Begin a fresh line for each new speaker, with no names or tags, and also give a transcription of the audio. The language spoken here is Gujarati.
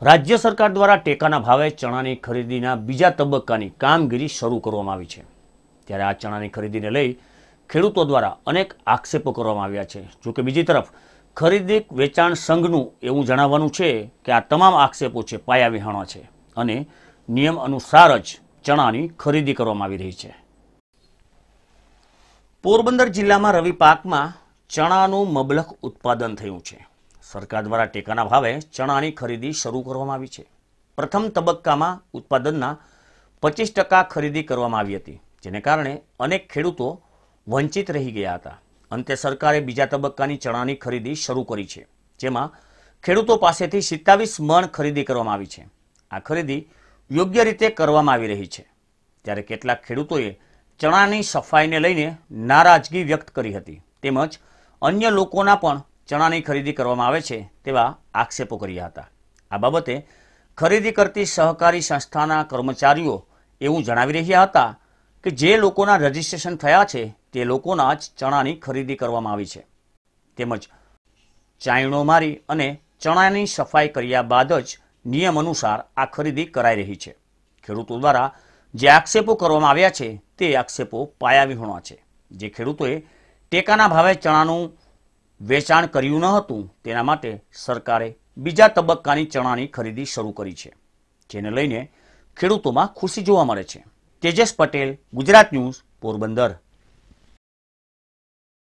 રાજ્ય સરકાર દ્વારા ટેકાના ભાવે ચણાની ખરીદીના બીજા તબક્કાની કામગીરી શરૂ કરવામાં આવી છે ત્યારે આ ચણાની ખરીદીને લઈ ખેડૂતો દ્વારા અનેક આક્ષેપો કરવામાં આવ્યા છે જોકે બીજી તરફ ખરીદી વેચાણ સંઘનું એવું જણાવવાનું છે કે આ તમામ આક્ષેપો છે પાયા છે અને નિયમ અનુસાર જ ચણાની ખરીદી કરવામાં આવી રહી છે પોરબંદર જિલ્લામાં રવિ પાકમાં ચણાનું મબલખ ઉત્પાદન થયું છે સરકાર દ્વારા ટેકાના ભાવે ચણાની ખરીદી શરૂ કરવામાં આવી છે પ્રથમ તબક્કામાં ઉત્પાદનના પચીસ ટકા ખરીદી કરવામાં આવી હતી જેને કારણે અનેક ખેડૂતો વંચિત રહી ગયા હતા અંતે સરકારે બીજા તબક્કાની ચણાની ખરીદી શરૂ કરી છે જેમાં ખેડૂતો પાસેથી સિત્તાવીસ મણ ખરીદી કરવામાં આવી છે આ ખરીદી યોગ્ય રીતે કરવામાં આવી રહી છે ત્યારે કેટલાક ખેડૂતોએ ચણાની સફાઈને લઈને નારાજગી વ્યક્ત કરી હતી તેમજ અન્ય લોકોના પણ ચણાની ખરીદી કરવામાં આવે છે તેવા આક્ષેપો કર્યા હતા આ બાબતે ખરીદી કરતી સહકારી સંસ્થાના કર્મચારીઓ એવું જણાવી રહ્યા હતા કે જે લોકોના રજીસ્ટ્રેશન થયા છે તે લોકોના જ ચણાની ખરીદી કરવામાં આવી છે તેમજ ચાયણો મારી અને ચણાની સફાઈ કર્યા બાદ જ નિયમ અનુસાર આ ખરીદી કરાઈ રહી છે ખેડૂતો દ્વારા જે આક્ષેપો કરવામાં આવ્યા છે તે આક્ષેપો પાયાવિહોણા છે જે ખેડૂતોએ ટેકાના ભાવે ચણાનું વેચાણ કર્યું ન હતું તેના માટે સરકારે બીજા તબક્કાની ચણાની ખરીદી શરૂ કરી છે જેને લઈને ખેડૂતોમાં ખુશી જોવા મળે છે તેજસ પટેલ ગુજરાત ન્યૂઝ પોરબંદર